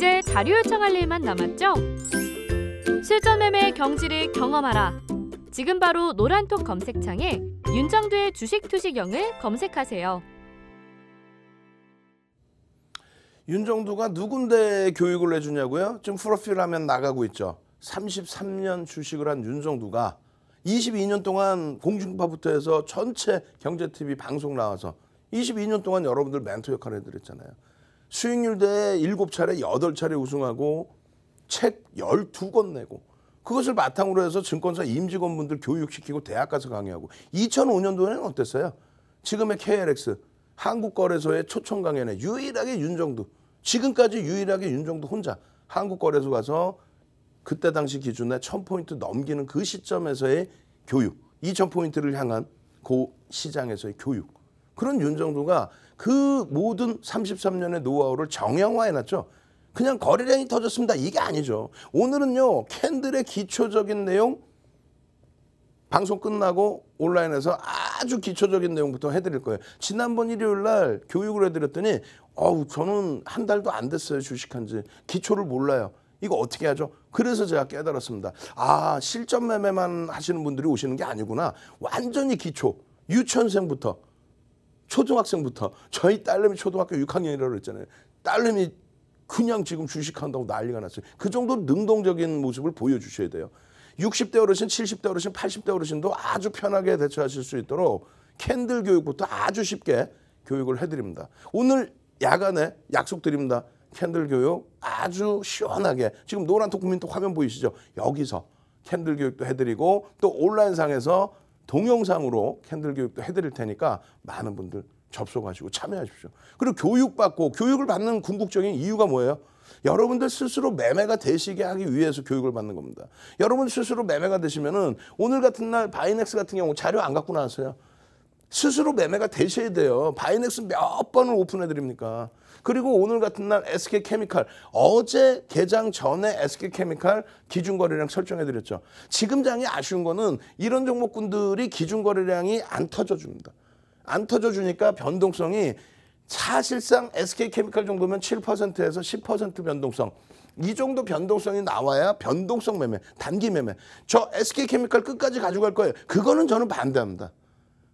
이제 자료 요청할 일만 남았죠? 실전 매매 경지를 경험하라. 지금 바로 노란톡 검색창에 윤정두의 주식 투시경을 검색하세요. 윤정두가 누군데 교육을 해주냐고요? 지금 프로필 하면 나가고 있죠. 33년 주식을 한 윤정두가 22년 동안 공중파부터 해서 전체 경제TV 방송 나와서 22년 동안 여러분들 멘토 역할을 해드렸잖아요. 수익률 대회 7차례 8차례 우승하고 책 12권 내고 그것을 바탕으로 해서 증권사 임직원분들 교육시키고 대학 가서 강의하고 2005년도에는 어땠어요? 지금의 KLX 한국거래소의 초청 강연에 유일하게 윤정도 지금까지 유일하게 윤정도 혼자 한국거래소 가서 그때 당시 기준에 1000포인트 넘기는 그 시점에서의 교육 2000포인트를 향한 고 시장에서의 교육 그런 윤정도가 그 모든 33년의 노하우를 정형화해놨죠. 그냥 거래량이 터졌습니다. 이게 아니죠. 오늘은요. 캔들의 기초적인 내용 방송 끝나고 온라인에서 아주 기초적인 내용부터 해드릴 거예요. 지난번 일요일 날 교육을 해드렸더니 어우 저는 한 달도 안 됐어요. 주식한지. 기초를 몰라요. 이거 어떻게 하죠? 그래서 제가 깨달았습니다. 아 실전 매매만 하시는 분들이 오시는 게 아니구나. 완전히 기초. 유치원생부터 초등학생부터 저희 딸내미 초등학교 6학년이라고 했잖아요. 딸내미 그냥 지금 주식한다고 난리가 났어요. 그 정도 능동적인 모습을 보여주셔야 돼요. 60대 어르신, 70대 어르신, 80대 어르신도 아주 편하게 대처하실 수 있도록 캔들 교육부터 아주 쉽게 교육을 해드립니다. 오늘 야간에 약속드립니다. 캔들 교육 아주 시원하게 지금 노란톡 국민톡 화면 보이시죠? 여기서 캔들 교육도 해드리고 또 온라인상에서 동영상으로 캔들 교육도 해드릴 테니까 많은 분들 접속하시고 참여하십시오. 그리고 교육받고 교육을 받는 궁극적인 이유가 뭐예요? 여러분들 스스로 매매가 되시게 하기 위해서 교육을 받는 겁니다. 여러분 스스로 매매가 되시면은 오늘 같은 날 바이넥스 같은 경우 자료 안 갖고 나왔어요. 스스로 매매가 되셔야 돼요. 바이넥스 몇 번을 오픈해 드립니까? 그리고 오늘 같은 날 SK 케미칼 어제 개장 전에 SK 케미칼 기준 거래량 설정해 드렸죠. 지금 장이 아쉬운 거는 이런 종목군들이 기준 거래량이 안 터져 줍니다. 안 터져 주니까 변동성이 사실상 SK 케미칼 정도면 7%에서 10% 변동성 이 정도 변동성이 나와야 변동성 매매, 단기 매매. 저 SK 케미칼 끝까지 가져갈 거예요. 그거는 저는 반대합니다.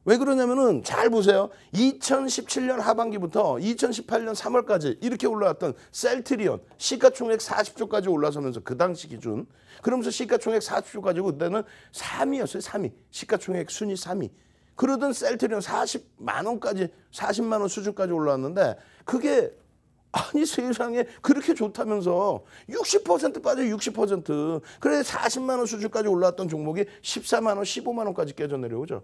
왜 그러냐면은 잘 보세요. 2017년 하반기부터 2018년 3월까지 이렇게 올라왔던 셀트리온 시가총액 40조까지 올라서면서 그 당시 기준 그러면서 시가총액 40조 가지고 그때는 3위였어요. 3위. 시가총액 순위 3위. 그러던 셀트리온 40만 원까지 40만 원 수준까지 올라왔는데 그게 아니 세상에 그렇게 좋다면서 60% 빠져 60% 그래 40만 원 수준까지 올라왔던 종목이 14만 원 15만 원까지 깨져 내려오죠.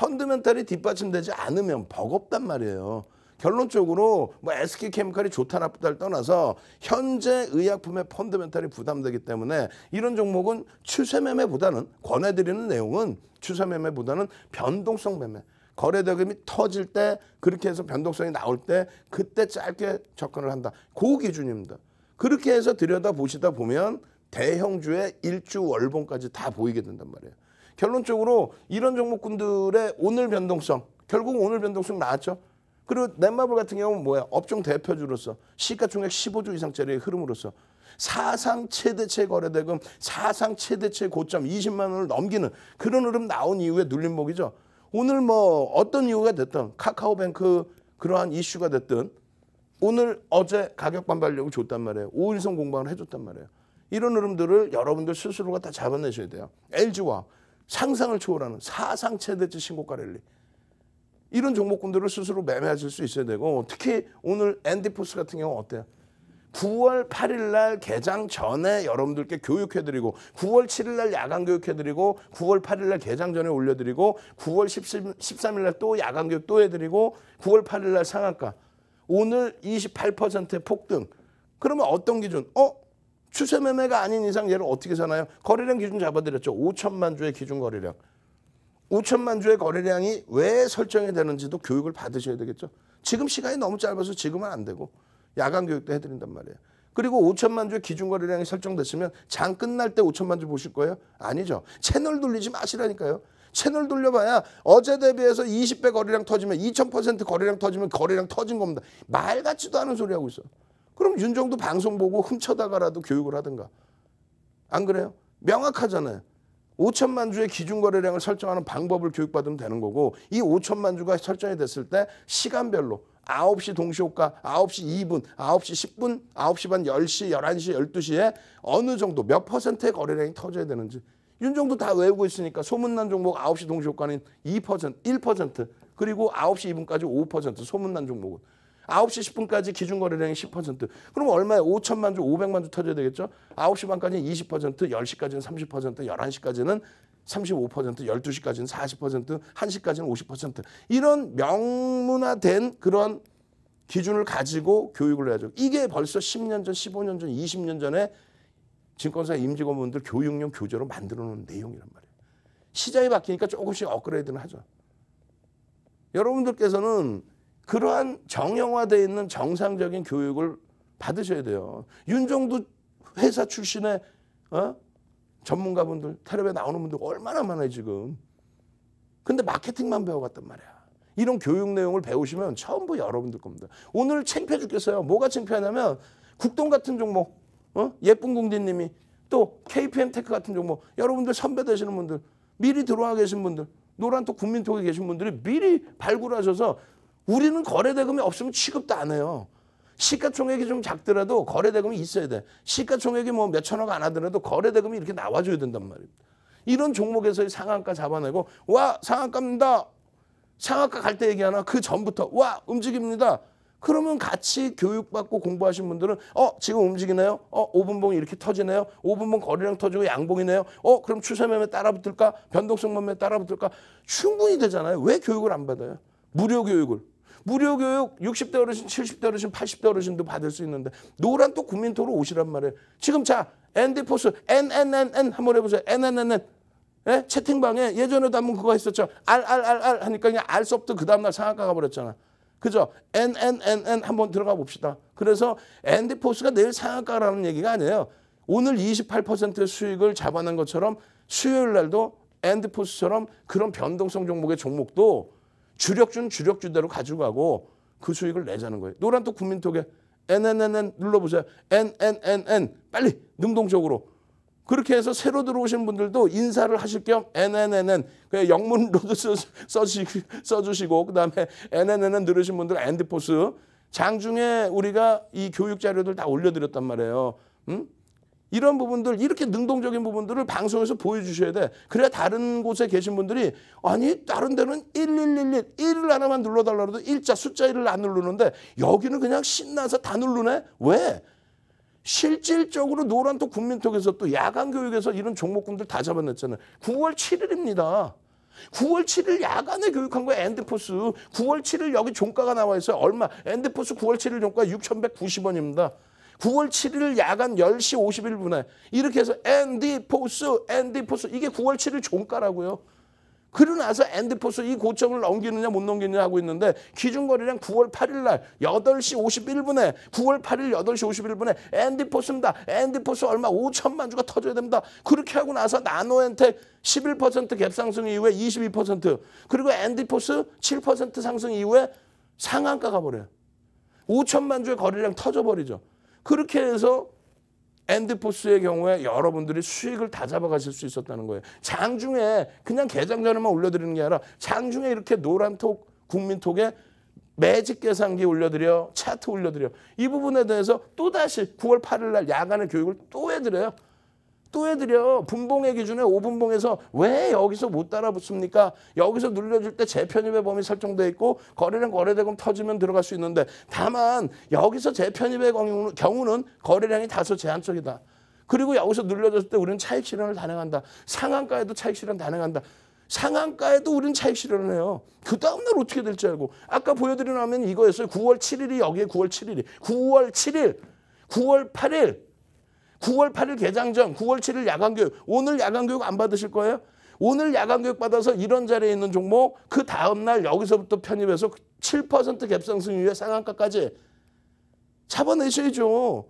펀드멘탈이 뒷받침되지 않으면 버겁단 말이에요. 결론적으로 뭐 SK 케미칼이 좋다 나쁘다를 떠나서 현재 의약품의 펀드멘탈이 부담되기 때문에 이런 종목은 추세 매매보다는 권해드리는 내용은 추세 매매보다는 변동성 매매. 거래대금이 터질 때 그렇게 해서 변동성이 나올 때 그때 짧게 접근을 한다. 그 기준입니다. 그렇게 해서 들여다보시다 보면 대형주의 일주 월봉까지 다 보이게 된단 말이에요. 결론적으로 이런 종목군들의 오늘 변동성 결국 오늘 변동성 나왔죠. 그리고 넷마블 같은 경우는 뭐야? 업종 대표주로서 시가총액 15조 이상짜리의 흐름으로서 사상 최대체 거래대금, 사상 최대체 고점 20만 원을 넘기는 그런 흐름 나온 이후에 눌림목이죠. 오늘 뭐 어떤 이유가 됐든 카카오뱅크 그러한 이슈가 됐든 오늘 어제 가격 반발력을 줬단 말이에요. 5일선 공방을 해줬단 말이에요. 이런 흐름들을 여러분들 스스로가 다 잡아내셔야 돼요. LG와 상상을 초월하는 사상 최대치 신고가 랠리. 이런 종목군들을 스스로 매매하실 수 있어야 되고 특히 오늘 앤디포스 같은 경우 어때요? 9월 8일 날 개장 전에 여러분들께 교육해드리고 9월 7일 날 야간 교육해드리고 9월 8일 날 개장 전에 올려드리고 9월 13일 날 또 야간 교육 또 해드리고 9월 8일 날 상한가 오늘 28%의 폭등 그러면 어떤 기준? 어? 추세 매매가 아닌 이상 얘를 어떻게 사나요? 거래량 기준 잡아드렸죠. 5천만 주의 기준 거래량. 5천만 주의 거래량이 왜 설정이 되는지도 교육을 받으셔야 되겠죠. 지금 시간이 너무 짧아서 지금은 안 되고 야간 교육도 해드린단 말이에요. 그리고 5천만 주의 기준 거래량이 설정됐으면 장 끝날 때 5천만 주 보실 거예요? 아니죠. 채널 돌리지 마시라니까요. 채널 돌려봐야 어제 대비해서 20배 거래량 터지면 2000% 거래량 터지면 거래량 터진 겁니다. 말 같지도 않은 소리 하고 있어. 그럼 윤정도 방송 보고 훔쳐다가라도 교육을 하든가. 안 그래요? 명확하잖아요. 5천만 주의 기준 거래량을 설정하는 방법을 교육받으면 되는 거고 이 5천만 주가 설정이 됐을 때 시간별로 9시 동시호가, 9시 2분, 9시 10분, 9시 반, 10시, 11시, 12시에 어느 정도 몇 퍼센트의 거래량이 터져야 되는지 윤정도 다 외우고 있으니까 소문난 종목 9시 동시효과는 2%, 1%, 그리고 9시 2분까지 5% 소문난 종목은 9시 10분까지 기준거래량이 10%. 그러면 얼마에 5천만 주, 500만 주 터져야 되겠죠? 9시 반까지는 20%, 10시까지는 30%, 11시까지는 35%, 12시까지는 40%, 1시까지는 50%. 이런 명문화된 그런 기준을 가지고 교육을 해야죠. 이게 벌써 10년 전, 15년 전, 20년 전에 증권사 임직원분들 교육용 교재로 만들어 놓은 내용이란 말이에요. 시장이 바뀌니까 조금씩 업그레이드는 하죠. 여러분들께서는 그러한 정형화되어 있는 정상적인 교육을 받으셔야 돼요. 윤종도 회사 출신의 어? 전문가분들 테레비에 나오는 분들 얼마나 많아요 지금. 근데 마케팅만 배워갔단 말이야. 이런 교육 내용을 배우시면 처부 여러분들 겁니다. 오늘 창피해 죽겠어요. 뭐가 창피하냐면 국동 같은 종목, 어? 예쁜 공디님이 또 KPM 테크 같은 종목, 여러분들 선배 되시는 분들, 미리 들어와 계신 분들, 노란톡 국민톡에 계신 분들이 미리 발굴하셔서 우리는 거래대금이 없으면 취급도 안 해요. 시가총액이 좀 작더라도 거래대금이 있어야 돼. 시가총액이 뭐 몇천억 안 하더라도 거래대금이 이렇게 나와줘야 된단 말입니다. 이런 종목에서의 상한가 잡아내고 와 상한가입니다. 상한가 갈 때 얘기하나 그 전부터 와 움직입니다. 그러면 같이 교육받고 공부하신 분들은 어 지금 움직이네요. 어 5분봉 이렇게 터지네요. 5분봉 거래량 터지고 양봉이네요. 어 그럼 추세 매매 따라 붙을까? 변동성 매매 따라 붙을까? 충분히 되잖아요. 왜 교육을 안 받아요? 무료 교육을. 무료 교육 60대 어르신, 70대 어르신, 80대 어르신도 받을 수 있는데 노란 또 국민토로 오시란 말이에요. 지금 자, 엔디포스, NNNN 한번 해보세요. NNNN. 예? 채팅방에 예전에도 한번 그거 했었죠. RRRR 하니까 그냥 알수 없던 그 다음날 상한가 가버렸잖아. 그죠? NNNN 한번 들어가 봅시다. 그래서 엔디포스가 내일 상한가라는 얘기가 아니에요. 오늘 28%의 수익을 잡아낸 것처럼 수요일 날도 엔디포스처럼 그런 변동성 종목의 종목도 주력주는 주력주대로 가지고 가고 그 수익을 내자는 거예요. 노란톡 국민톡에 NNNN 눌러보세요. NNNN 빨리 능동적으로 그렇게 해서 새로 들어오신 분들도 인사를 하실 겸 NNNN 그냥 영문로도 써, 주시 써주시고 그 다음에 NNNN 들으신 분들 엔드포스 장중에 우리가 이 교육 자료들 다 올려드렸단 말이에요. 음? 이런 부분들 이렇게 능동적인 부분들을 방송에서 보여주셔야 돼. 그래야 다른 곳에 계신 분들이 아니 다른 데는 1111 1을 하나만 눌러달라도 그래 일자 숫자 1을 안 누르는데 여기는 그냥 신나서 다 누르네. 왜? 실질적으로 노란톡 국민톡에서 또 야간 교육에서 이런 종목군들 다 잡아냈잖아요. 9월 7일입니다. 9월 7일 야간에 교육한 거야 엔드포스 9월 7일 여기 종가가 나와 있어요 얼마 엔드포스 9월 7일 종가 6,190원입니다 9월 7일 야간 10시 51분에 이렇게 해서 앤디 포스, 앤디 포스 이게 9월 7일 종가라고요. 그러 나서 앤디포스 이 고점을 넘기느냐 못 넘기느냐 하고 있는데 기준거래량 9월 8일 날 8시 51분에 9월 8일 8시 51분에 앤디포스입니다. 앤디포스 얼마 5천만 주가 터져야 됩니다. 그렇게 하고 나서 나노엔텍 11% 갭상승 이후에 22% 그리고 앤디포스 7% 상승 이후에 상한가 가버려요. 5천만 주의 거래량 터져버리죠. 그렇게 해서 엔드포스의 경우에 여러분들이 수익을 다 잡아가실 수 있었다는 거예요. 장중에 그냥 개장전에만 올려드리는 게 아니라 장중에 이렇게 노란톡 국민톡에 매직 계산기 올려드려 차트 올려드려 이 부분에 대해서 또다시 9월 8일 날 야간의 교육을 또 해드려요. 또 해드려. 분봉의 기준에 5분봉에서 왜 여기서 못 따라붙습니까? 여기서 눌려줄 때 재편입의 범위 설정돼 있고 거래량 거래대금 터지면 들어갈 수 있는데 다만 여기서 재편입의 경우는 거래량이 다소 제한적이다. 그리고 여기서 눌려졌을 때 우리는 차익 실현을 단행한다. 상한가에도 차익 실현 단행한다. 상한가에도 우리는 차익 실현을 해요. 그 다음날 어떻게 될지 알고. 아까 보여드린 화면 이거였어요. 9월 7일이 여기에 9월 7일이. 9월 7일, 9월 8일, 9월 8일 개장전, 9월 7일 야간교육. 오늘 야간교육 안 받으실 거예요? 오늘 야간교육 받아서 이런 자리에 있는 종목 그 다음날 여기서부터 편입해서 7% 갭상승률의 상한가까지 잡아내셔야죠.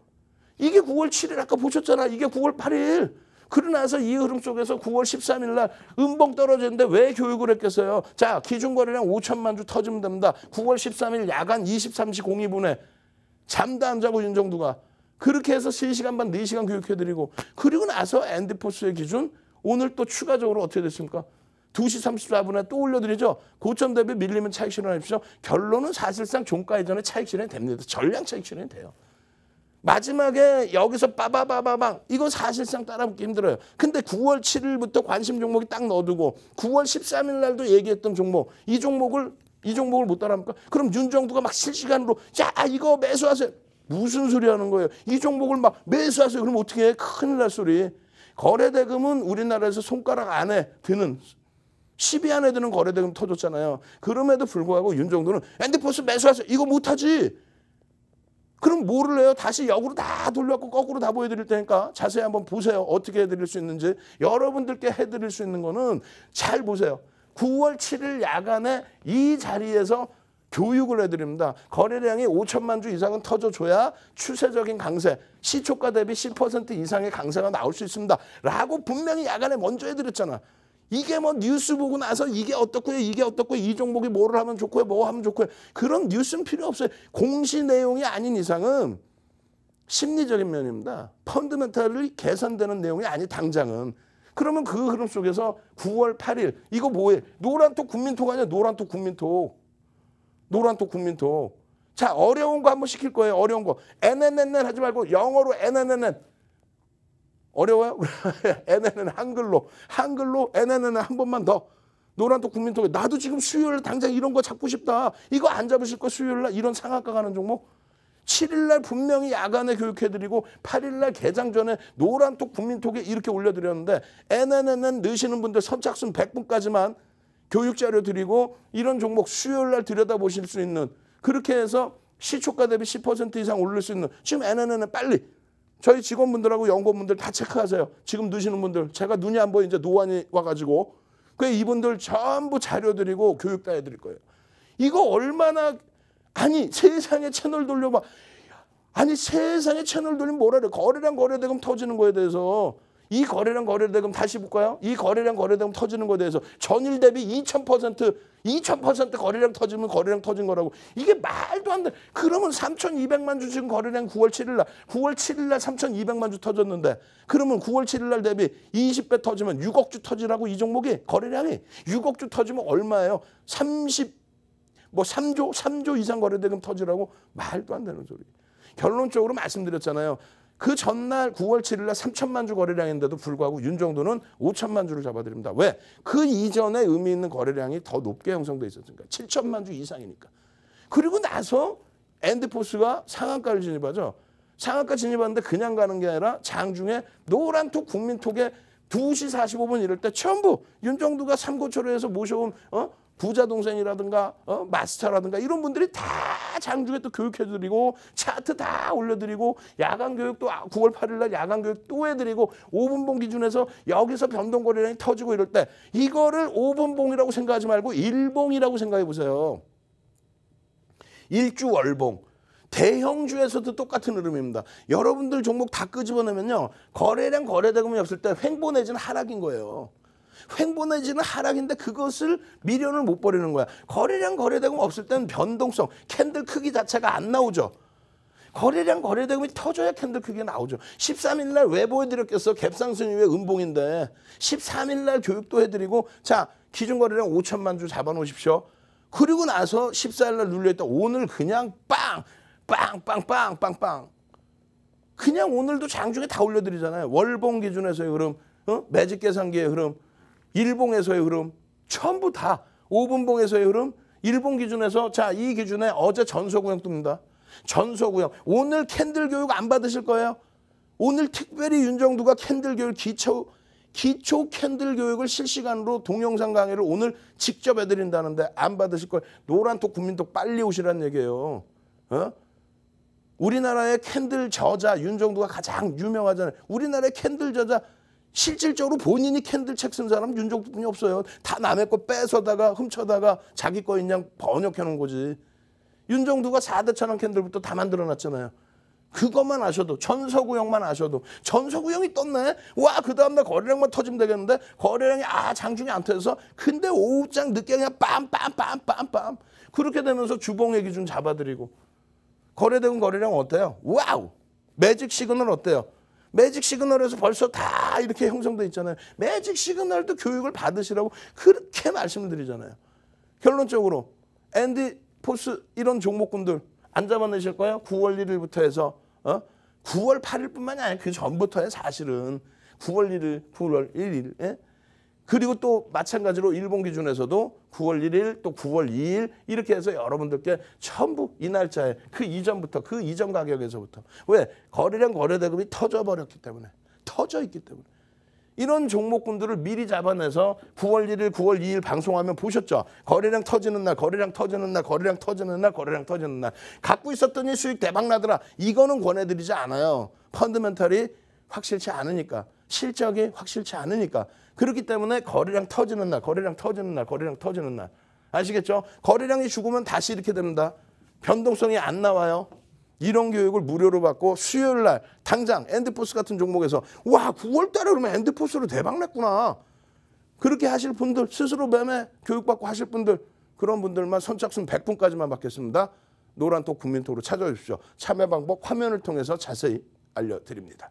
이게 9월 7일 아까 보셨잖아. 이게 9월 8일. 그러나서 이 흐름 속에서 9월 13일 날 음봉 떨어지는데 왜 교육을 했겠어요? 자, 기준거래량 5천만 주 터지면 됩니다. 9월 13일 야간 23시 02분에 잠도 안 자고 윤정두가 그렇게 해서 3시간 반, 4시간 교육해드리고 그리고 나서 엔드포스의 기준 오늘 또 추가적으로 어떻게 됐습니까? 2시 34분에 또 올려드리죠. 고점 대비 밀리면 차익 실현하십시오. 결론은 사실상 종가 이전에 차익 실현이 됩니다. 전량 차익 실현이 돼요. 마지막에 여기서 빠바바바방 이거 사실상 따라붙기 힘들어요. 근데 9월 7일부터 관심 종목이 딱 넣어두고 9월 13일 날도 얘기했던 종목 이 종목을 이 종목을 못 따라합니까? 그럼 윤정부가막 실시간으로 자 아, 이거 매수하세요. 무슨 소리 하는 거예요? 이 종목을 막 매수하세요. 그럼 어떻게 해? 큰일 날 소리. 거래대금은 우리나라에서 손가락 안에 드는 10위 안에 드는 거래대금 터졌잖아요. 그럼에도 불구하고 윤정도는 엔드포스 매수하세요. 이거 못하지. 그럼 뭐를 해요? 다시 역으로 다 돌려갖고 거꾸로 다 보여드릴 테니까 자세히 한번 보세요. 어떻게 해드릴 수 있는지. 여러분들께 해드릴 수 있는 거는 잘 보세요. 9월 7일 야간에 이 자리에서 교육을 해드립니다. 거래량이 5천만 주 이상은 터져줘야 추세적인 강세, 시초가 대비 10% 이상의 강세가 나올 수 있습니다. 라고 분명히 야간에 먼저 해드렸잖아. 이게 뭐 뉴스 보고 나서 이게 어떻고요, 이게 어떻고 이 종목이 뭐를 하면 좋고요, 뭐 하면 좋고요. 그런 뉴스는 필요 없어요. 공시 내용이 아닌 이상은 심리적인 면입니다. 펀드멘탈이 개선되는 내용이 아니 당장은. 그러면 그 흐름 속에서 9월 8일 이거 뭐예요? 노란톡 국민톡 아니야 노란톡 국민톡. 노란톡 국민톡. 자 어려운 거 한번 시킬 거예요. 어려운 거. NNN 하지 말고 영어로 NNN. 어려워요? NNN 한글로. 한글로 NNN 한 번만 더. 노란톡 국민톡에 나도 지금 수요일 당장 이런 거 잡고 싶다. 이거 안 잡으실 거 수요일 날 이런 상한가 가는 종목. 7일날 분명히 야간에 교육해드리고 8일날 개장 전에 노란톡 국민톡에 이렇게 올려드렸는데 NNN은 넣으시는 분들 선착순 100분까지만 교육 자료 드리고 이런 종목 수요일 날 들여다보실 수 있는 그렇게 해서 시초가 대비 10% 이상 올릴 수 있는 지금 NNN은 빨리 저희 직원분들하고 연구원분들 다 체크하세요. 지금 늦시는 분들 제가 눈이 안보이제 노안이 와가지고 그 이분들 전부 자료 드리고 교육 다 해드릴 거예요. 이거 얼마나 아니 세상에 채널 돌려봐 아니 세상에 채널 돌리면 뭐라 그래 거래량 거래대금 터지는 거에 대해서 이 거래량 거래대금 다시 볼까요? 이 거래량 거래대금 터지는 거에 대해서 전일 대비 2000% 2000% 거래량 터지면 거래량 터진 거라고 이게 말도 안 돼. 그러면 3,200만 주 지금 거래량 9월 7일 날 9월 7일 날 3,200만 주 터졌는데 그러면 9월 7일 날 대비 20배 터지면 6억 주 터지라고 이 종목이 거래량이 6억 주 터지면 얼마예요? 30 뭐 3조, 3조 이상 거래대금 터지라고 말도 안 되는 소리. 결론적으로 말씀드렸잖아요. 그 전날 9월 7일 날 3천만 주 거래량인데도 불구하고 윤정도는 5천만 주를 잡아드립니다. 왜? 그 이전에 의미 있는 거래량이 더 높게 형성돼 있었으니까. 7천만 주 이상이니까. 그리고 나서 엔드포스가 상한가를 진입하죠. 상한가 진입하는데 그냥 가는 게 아니라 장중에 노란톡 국민톡에 2시 45분 이럴 때 전부 윤정두가 삼고초로에서 모셔온 어? 부자 동생이라든가 어? 마스터라든가 이런 분들이 다 장중에 또 교육해드리고 차트 다 올려드리고 야간 교육도 9월 아, 8일 날 야간 교육 또 해드리고 5분봉 기준에서 여기서 변동거래량이 터지고 이럴 때 이거를 5분봉이라고 생각하지 말고 일봉이라고 생각해 보세요. 일주월봉. 대형주에서도 똑같은 흐름입니다. 여러분들 종목 다 끄집어내면요. 거래량 거래대금이 없을 때 횡보 내지는 하락인 거예요. 횡보 내지는 하락인데 그것을 미련을 못 버리는 거야. 거래량 거래대금 없을 때는 변동성, 캔들 크기 자체가 안 나오죠. 거래량 거래대금이 터져야 캔들 크기가 나오죠. 13일 날왜 보여드렸겠어? 갭상승이 왜 은봉인데. 13일 날 교육도 해드리고 자 기준거래량 5천만 주 잡아놓으십시오. 그리고 나서 14일 날 눌려있다 오늘 그냥 빵 빵빵빵빵빵. 그냥 오늘도 장중에 다 올려드리잖아요. 월봉 기준에서의 흐름, 어? 매직 계산기의 흐름, 일봉에서의 흐름, 전부 다 5분봉에서의 흐름, 일본 기준에서 자 이 기준에 어제 전소구역 뜹니다. 전소구역 오늘 캔들 교육 안 받으실 거예요. 오늘 특별히 윤정두가 캔들 교육 기초 기초 캔들 교육을 실시간으로 동영상 강의를 오늘 직접 해드린다는데 안 받으실 거예요. 노란톡 국민톡 빨리 오시라는 얘기예요. 어? 우리나라의 캔들 저자 윤정도가 가장 유명하잖아요. 우리나라의 캔들 저자 실질적으로 본인이 캔들 책 쓴사람 윤정도뿐이 없어요. 다 남의 거 뺏어다가 훔쳐다가 자기 거인냥 번역해 놓은 거지. 윤정도가 4대 천왕 캔들부터 다 만들어 놨잖아요. 그것만 아셔도 전서구형만 아셔도 전서구형이 떴네 와 그 다음날 거래량만 터지면 되겠는데 거래량이 아 장중이 안 터져서 근데 오후장 늦게 그냥 빰빰빰빰빰 그렇게 되면서 주봉의 기준 잡아드리고 거래대금 거래량 어때요? 와우! 매직 시그널 어때요? 매직 시그널에서 벌써 다 이렇게 형성돼 있잖아요. 매직 시그널도 교육을 받으시라고 그렇게 말씀을 드리잖아요. 결론적으로 앤디 포스 이런 종목군들 안 잡아내실 거예요? 9월 1일부터 해서 어? 9월 8일뿐만이 아니라 그 전부터에 사실은 9월 1일, 9월 1일 예? 그리고 또 마찬가지로 일본 기준에서도 9월 1일 또 9월 2일 이렇게 해서 여러분들께 전부 이 날짜에 그 이전부터 그 이전 가격에서부터 왜 거래량 거래대금이 터져버렸기 때문에 터져 있기 때문에 이런 종목군들을 미리 잡아내서 9월 1일, 9월 2일 방송하면 보셨죠? 거래량 터지는 날, 거래량 터지는 날, 거래량 터지는 날, 거래량 터지는 날. 갖고 있었더니 수익 대박 나더라. 이거는 권해드리지 않아요. 펀드멘털이 확실치 않으니까. 실적이 확실치 않으니까. 그렇기 때문에 거래량 터지는 날, 거래량 터지는 날, 거래량 터지는 날. 아시겠죠? 거래량이 죽으면 다시 이렇게 됩니다. 변동성이 안 나와요. 이런 교육을 무료로 받고 수요일 날 당장 엔드포스 같은 종목에서 와 9월 달에 그러면 엔드포스로 대박 났구나 그렇게 하실 분들 스스로 매매 교육받고 하실 분들 그런 분들만 선착순 100분까지만 받겠습니다. 노란톡 국민톡으로 찾아주십시오. 참여 방법 화면을 통해서 자세히 알려드립니다.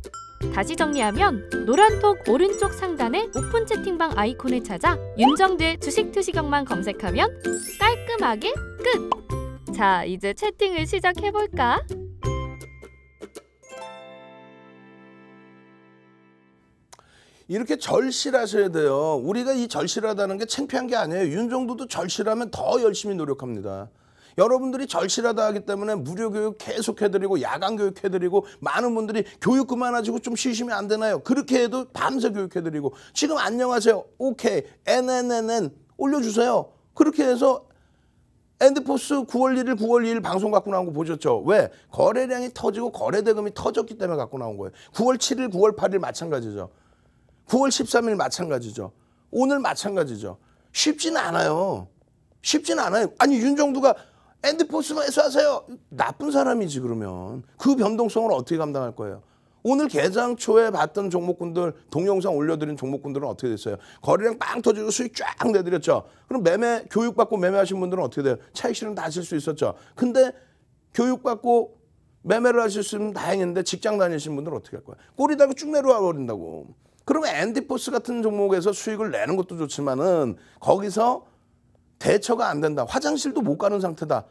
다시 정리하면 노란톡 오른쪽 상단에 오픈 채팅방 아이콘을 찾아 윤정두 주식 투시경만 검색하면 깔끔하게 끝! 자, 이제 채팅을 시작해볼까? 이렇게 절실하셔야 돼요. 우리가 이 절실하다는 게 창피한 게 아니에요. 윤정도도 절실하면 더 열심히 노력합니다. 여러분들이 절실하다 하기 때문에 무료 교육 계속 해드리고 야간 교육 해드리고 많은 분들이 교육 그만하시고 좀 쉬시면 안 되나요? 그렇게 해도 밤새 교육해드리고 지금 안녕하세요. 오케이. NNNN 올려주세요. 그렇게 해서 엔드포스 9월 1일, 9월 2일 방송 갖고 나온 거 보셨죠? 왜? 거래량이 터지고 거래대금이 터졌기 때문에 갖고 나온 거예요. 9월 7일, 9월 8일 마찬가지죠. 9월 13일 마찬가지죠. 오늘 마찬가지죠. 쉽지는 않아요. 쉽지는 않아요. 아니 윤정두가 핸드포스에서 하세요. 나쁜 사람이지 그러면. 그 변동성을 어떻게 감당할 거예요? 오늘 개장 초에 봤던 종목군들 동영상 올려드린 종목군들은 어떻게 됐어요? 거래량 빵 터지고 수익 쫙 내드렸죠. 그럼 매매 교육받고 매매하신 분들은 어떻게 돼요? 차익 실은 다 하실 수 있었죠. 근데 교육받고 매매를 하실 수 있으면 다행인데 직장 다니신 분들은 어떻게 할 거예요? 꼬리다가 쭉 내려와 버린다고. 그러면 앤디포스 같은 종목에서 수익을 내는 것도 좋지만은 거기서 대처가 안 된다. 화장실도 못 가는 상태다.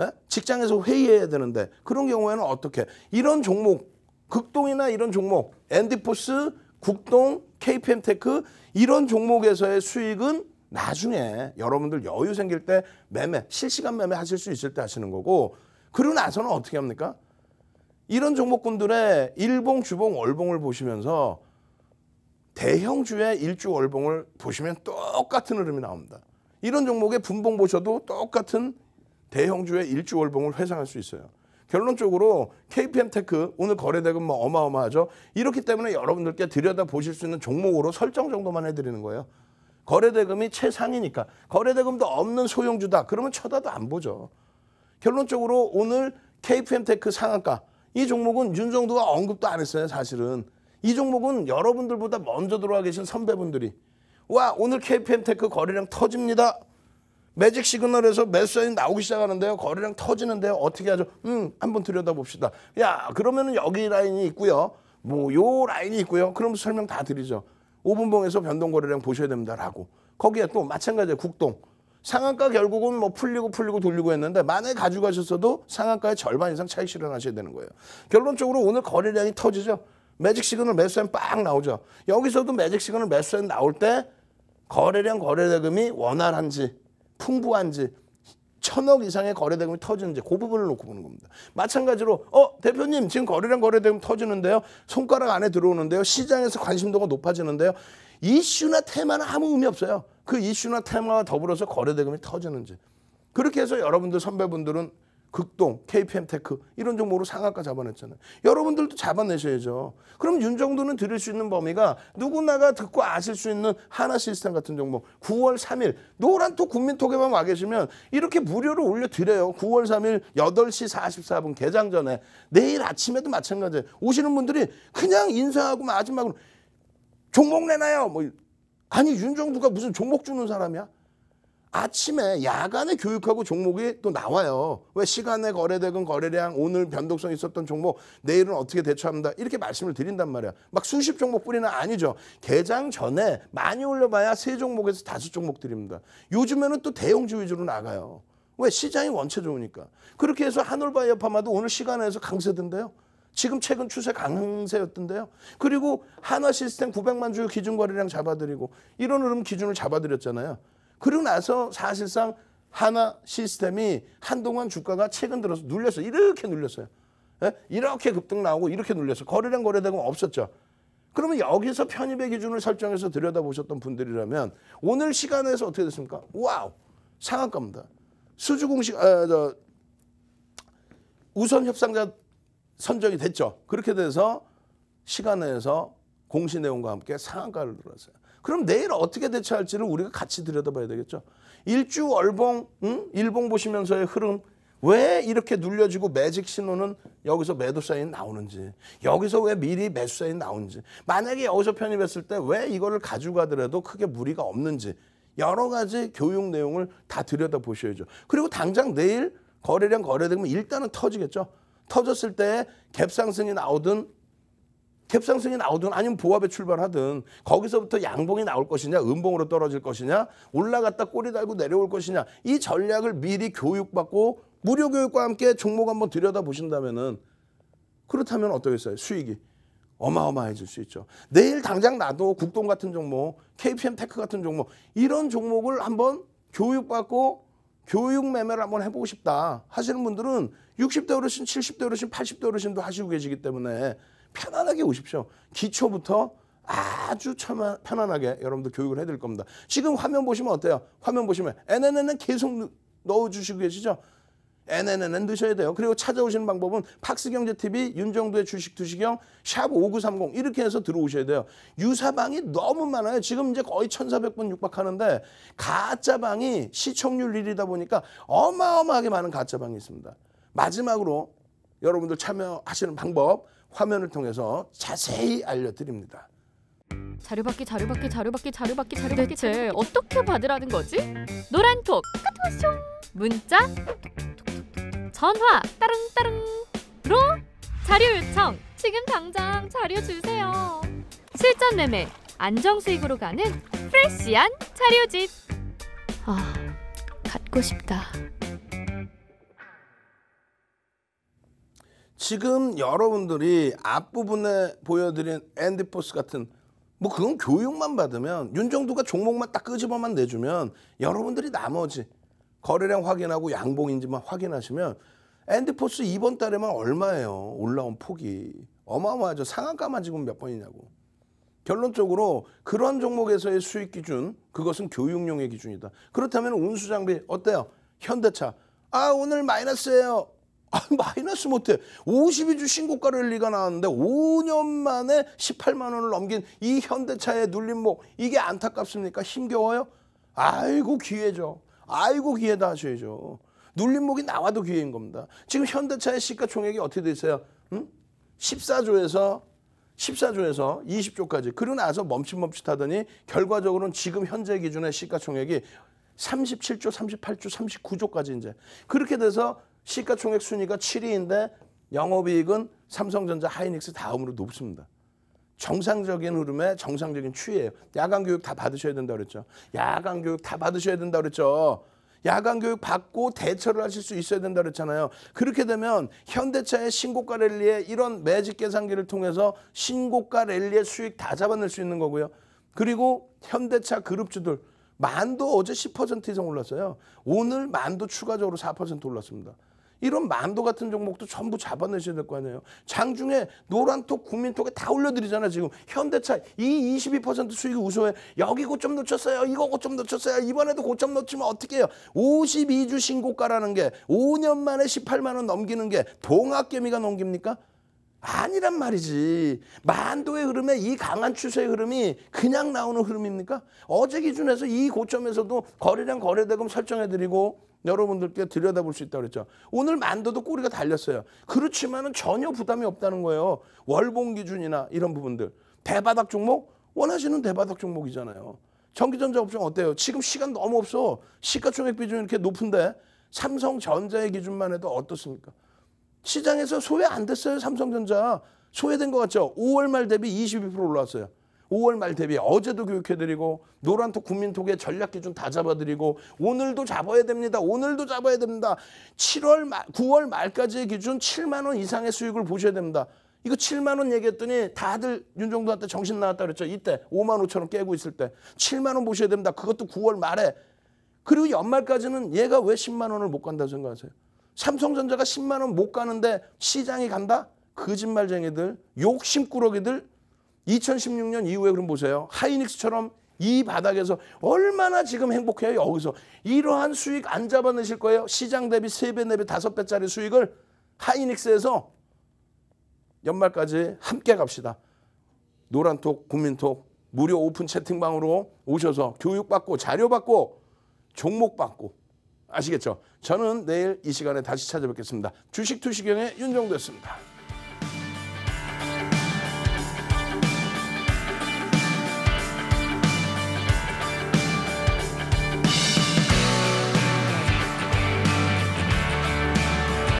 에? 예? 직장에서 회의해야 되는데 그런 경우에는 어떻게 이런 종목 극동이나 이런 종목 엔디포스 국동 KPM테크 이런 종목에서의 수익은 나중에 여러분들 여유 생길 때 매매 실시간 매매 하실 수 있을 때 하시는 거고 그러고 나서는 어떻게 합니까? 이런 종목군들의 일봉 주봉 월봉을 보시면서 대형주의 일주 월봉을 보시면 똑같은 흐름이 나옵니다. 이런 종목의 분봉 보셔도 똑같은 대형주의 일주월봉을 회상할 수 있어요. 결론적으로 KPM테크 오늘 거래대금 뭐 어마어마하죠. 이렇기 때문에 여러분들께 들여다보실 수 있는 종목으로 설정 정도만 해드리는 거예요. 거래대금이 최상이니까 거래대금도 없는 소형주다. 그러면 쳐다도 안 보죠. 결론적으로 오늘 KPM테크 상한가 이 종목은 윤정도가 언급도 안 했어요 사실은. 이 종목은 여러분들보다 먼저 들어와 계신 선배분들이 와 오늘 KPM 테크 거래량 터집니다. 매직 시그널에서 매수인 나오기 시작하는데요. 거래량 터지는데요. 어떻게 하죠? 음, 한번 들여다봅시다. 야, 그러면은 여기 라인이 있고요. 뭐 요 라인이 있고요. 그럼 설명 다 드리죠. 5분봉에서 변동 거래량 보셔야 됩니다라고. 거기에 또마찬가지예 국동. 상한가 결국은 뭐 풀리고 풀리고 돌리고 했는데 만에 가져가셨어도 상한가의 절반 이상 차익 실현하셔야 되는 거예요. 결론적으로 오늘 거래량이 터지죠. 매직 시그널 매수엔 빡 나오죠. 여기서도 매직 시그널 매수엔 나올 때 거래량 거래대금이 원활한지 풍부한지 천억 이상의 거래대금이 터지는지 그 부분을 놓고 보는 겁니다. 마찬가지로 어 대표님 지금 거래량 거래대금 터지는데요. 손가락 안에 들어오는데요. 시장에서 관심도가 높아지는데요. 이슈나 테마는 아무 의미 없어요. 그 이슈나 테마와 더불어서 거래대금이 터지는지. 그렇게 해서 여러분들 선배분들은 극동, KPM테크 이런 종목으로 상한가 잡아냈잖아요. 여러분들도 잡아내셔야죠. 그럼 윤정도는 들을 수 있는 범위가 누구나가 듣고 아실 수 있는 하나 시스템 같은 종목 9월 3일 노란톡 국민톡에만 와 계시면 이렇게 무료로 올려드려요. 9월 3일 8시 44분 개장 전에 내일 아침에도 마찬가지예요. 오시는 분들이 그냥 인사하고 마지막으로 종목 내놔요. 뭐 아니 윤정도가 무슨 종목 주는 사람이야? 아침에 야간에 교육하고 종목이 또 나와요. 왜 시간에 거래되금 거래량 오늘 변동성 있었던 종목 내일은 어떻게 대처합니다. 이렇게 말씀을 드린단 말이야. 막 수십 종목 뿌리는 아니죠. 개장 전에 많이 올려봐야 세 종목에서 다섯 종목 드립니다. 요즘에는 또 대형주 위주로 나가요. 왜 시장이 원체 좋으니까. 그렇게 해서 한올바이오 파마도 오늘 시간에서 강세던데요. 지금 최근 추세 강세였던데요. 그리고 하나 시스템 900만 주 기준 거래량 잡아드리고 이런 흐름 기준을 잡아드렸잖아요. 그리고 나서 사실상 하나 시스템이 한동안 주가가 최근 들어서 눌렸어요. 이렇게 눌렸어요. 예? 이렇게 급등 나오고 이렇게 눌렸어요. 거래량 거래대금 없었죠. 그러면 여기서 편입의 기준을 설정해서 들여다보셨던 분들이라면 오늘 시간에서 어떻게 됐습니까? 와우! 상한가입니다. 수주공식, 아, 저, 우선 협상자 선정이 됐죠. 그렇게 돼서 시간에서 공시 내용과 함께 상한가를 들었어요. 그럼 내일 어떻게 대처할지를 우리가 같이 들여다봐야 되겠죠. 일주 얼봉, 응? 일봉 보시면서의 흐름, 왜 이렇게 눌려지고 매직 신호는 여기서 매도 사인 나오는지 여기서 왜 미리 매수 사인 나오는지 만약에 여기서 편입했을 때 왜 이거를 가져가더라도 크게 무리가 없는지 여러 가지 교육 내용을 다 들여다 보셔야죠. 그리고 당장 내일 거래량 거래되면 일단은 터지겠죠. 터졌을 때 갭상승이 나오든 협상성이 나오든 아니면 보합에 출발하든 거기서부터 양봉이 나올 것이냐 음봉으로 떨어질 것이냐 올라갔다 꼬리 달고 내려올 것이냐 이 전략을 미리 교육받고 무료 교육과 함께 종목 한번 들여다보신다면은 그렇다면 어떠겠어요? 수익이 어마어마해질 수 있죠. 내일 당장 나도 국동 같은 종목, KPM 테크 같은 종목 이런 종목을 한번 교육받고 교육 매매를 한번 해보고 싶다 하시는 분들은 60대 어르신, 70대 어르신, 80대 어르신도 하시고 계시기 때문에 편안하게 오십시오. 기초부터 아주 참아, 편안하게 여러분들 교육을 해드릴 겁니다. 지금 화면 보시면 어때요? 화면 보시면 n n n 계속 넣어주시고 계시죠? NNN은 넣으셔야 돼요. 그리고 찾아오시는 방법은 팍스경제TV, 윤정도의 주식 두시경, 샵 5930 이렇게 해서 들어오셔야 돼요. 유사방이 너무 많아요. 지금 이제 거의 1,400분 육박하는데 가짜방이 시청률 1위다 보니까 어마어마하게 많은 가짜방이 있습니다. 마지막으로 여러분들 참여하시는 방법 화면을 통해서 자세히 알려드립니다. 자료받기 자료받기 자료받기 자료받기 자료받기 대체 어떻게 받으라는 거지? 노란톡 카톡쇼 문자 전화 따릉따릉로 자료 요청 지금 당장 자료 주세요 실전 매매 안정수익으로 가는 프레시한 자료집 아 갖고 싶다 지금 여러분들이 앞부분에 보여드린 앤디포스 같은 뭐 그건 교육만 받으면 윤정도가 종목만 딱 끄집어만 내주면 여러분들이 나머지 거래량 확인하고 양봉인지만 확인하시면 앤디포스 이번 달에만 얼마예요 올라온 폭이 어마어마하죠 상한가만 지금 몇 번이냐고 결론적으로 그런 종목에서의 수익 기준 그것은 교육용의 기준이다 그렇다면 운수장비 어때요 현대차 아 오늘 마이너스예요 아, 마이너스 못해. 52주 신고가를 리가 나왔는데 5년 만에 18만 원을 넘긴 이 현대차의 눌림목 이게 안타깝습니까? 힘겨워요? 아이고 기회죠. 아이고 기회다 하셔야죠. 눌림목이 나와도 기회인 겁니다. 지금 현대차의 시가총액이 어떻게 되세요 응? 14조에서 14조에서 20조까지 그리고 나서 멈칫멈칫하더니 결과적으로는 지금 현재 기준의 시가총액이 37조, 38조, 39조까지 이제 그렇게 돼서 시가총액 순위가 7위인데 영업이익은 삼성전자 하이닉스 다음으로 높습니다. 정상적인 흐름에 정상적인 추이에요 야간 교육 다 받으셔야 된다 그랬죠. 야간 교육 다 받으셔야 된다 그랬죠. 야간 교육 받고 대처를 하실 수 있어야 된다 그랬잖아요. 그렇게 되면 현대차의 신고가 랠리에 이런 매직 계산기를 통해서 신고가 랠리의 수익 다 잡아낼 수 있는 거고요. 그리고 현대차 그룹주들 만도 어제 10% 이상 올랐어요. 오늘 만도 추가적으로 4% 올랐습니다. 이런 만도 같은 종목도 전부 잡아내셔야 될 거 아니에요. 장중에 노란톡, 국민톡에 다 올려드리잖아 요 지금. 현대차 이 22% 수익이 우수해. 여기 고점 놓쳤어요. 이거 고점 놓쳤어요. 이번에도 고점 놓치면 어떻게 해요. 52주 신고가라는 게 5년 만에 18만 원 넘기는 게 동학개미가 넘깁니까? 아니란 말이지. 만도의 흐름에 이 강한 추세의 흐름이 그냥 나오는 흐름입니까? 어제 기준에서 이 고점에서도 거래량 거래대금 설정해드리고 여러분들께 들여다볼 수 있다고 그랬죠. 오늘 만도도 꼬리가 달렸어요. 그렇지만은 전혀 부담이 없다는 거예요. 월봉 기준이나 이런 부분들. 대바닥 종목 원하시는 대바닥 종목이잖아요. 전기전자 업종 어때요? 지금 시간 너무 없어. 시가총액 비중이 이렇게 높은데 삼성전자의 기준만 해도 어떻습니까? 시장에서 소외 안 됐어요. 삼성전자. 소외된 것 같죠? 5월 말 대비 22% 올라왔어요. 5월 말 대비 어제도 교육해드리고 노란톡 국민톡에 전략기준 다 잡아드리고 오늘도 잡아야 됩니다. 오늘도 잡아야 됩니다. 7월 말, 9월 말까지의 기준 7만 원 이상의 수익을 보셔야 됩니다. 이거 7만 원 얘기했더니 다들 윤종도한테 정신 나왔다 그랬죠. 이때 5만 5천 원 깨고 있을 때 7만 원 보셔야 됩니다. 그것도 9월 말에 그리고 연말까지는 얘가 왜 10만 원을 못 간다고 생각하세요? 삼성전자가 10만 원 못 가는데 시장이 간다? 거짓말쟁이들, 욕심꾸러기들 2016년 이후에 그럼 보세요. 하이닉스처럼 이 바닥에서 얼마나 지금 행복해요. 여기서 이러한 수익 안 잡아내실 거예요. 시장 대비 3배, 4배, 5배짜리 수익을 하이닉스에서 연말까지 함께 갑시다. 노란톡, 국민톡 무료 오픈 채팅방으로 오셔서 교육받고 자료받고 종목받고 아시겠죠? 저는 내일 이 시간에 다시 찾아뵙겠습니다. 주식투시경의 윤정도였습니다.